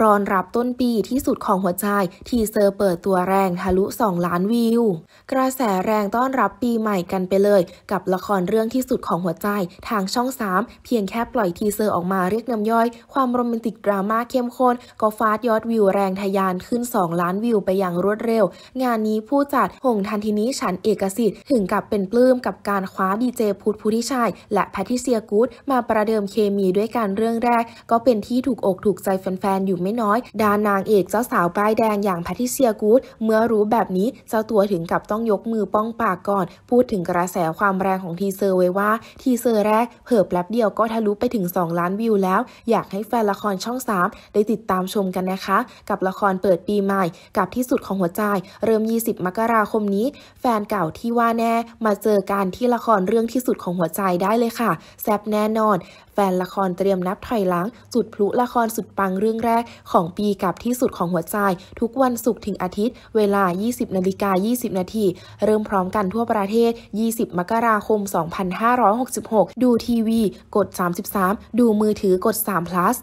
รอนรับต้นปีที่สุดของหัวใจทีเซอร์เปิดตัวแรงทะลุ2ล้านวิวกระแสแรงต้อนรับปีใหม่กันไปเลย กับละครเรื่องที่สุดของหัวใจทางช่อง 3 เพียงแค่ปล่อยทีเซอร์ออกมาเรียกน้ำย่อย ความโรแมนติกดราม่าเข้มข้นก็ฟาดยอดวิวแรงทะยานขึ้น 2 ล้านวิวไปอย่างรวดเร็วงานนี้ผู้จัดหงทันทีนี้ฉันเอกสิทธิ์ถึงกับเป็นปลื้มกับการคว้าดีเจพุทธพูริชัยและแพทิเซียกูดมาประเดิมเคมีด้วยกันเรื่องแรก ก็เป็นที่ถูกอกถูกใจแฟนๆอยู่ไม่น้อย ดานางเอกเจ้าสาวป้ายแดงอย่างแพทิเซียกูดเมื่อรู้แบบนี้เจ้าตัวถึงกับต้องยกมือป้องปากก่อน พูดถึงกระแสความแรงของทีเซอร์ไว้ว่าทีเซอร์แรก เพิบแป๊บเดียวก็ทะลุไปถึง 2 ล้านวิวแล้วอยากให้แฟนละครช่อง 3 ได้ติดตามชมกันนะคะ กับละครเปิดปีใหม่ กับที่สุดของหัวใจ เริ่ม 20 มกราคมนี้แฟนเก่าที่ว่าแน่ มาเจอกันที่ละครเรื่องที่สุดของหัวใจได้เลยค่ะแซบแน่นอน แฟนละครเตรียมนับถอยหลัง สุดพลุละครสุดปังเรื่องแรกของปีกับที่สุดของหัวใจ ทุกวันศุกร์ถึงอาทิตย์เวลา 20นาฬิกา20นาทีเริ่มพร้อมกันทั่วประเทศ 20 มกราคม 2566 ดูทีวี กด 33 ดูมือถือกด3 plus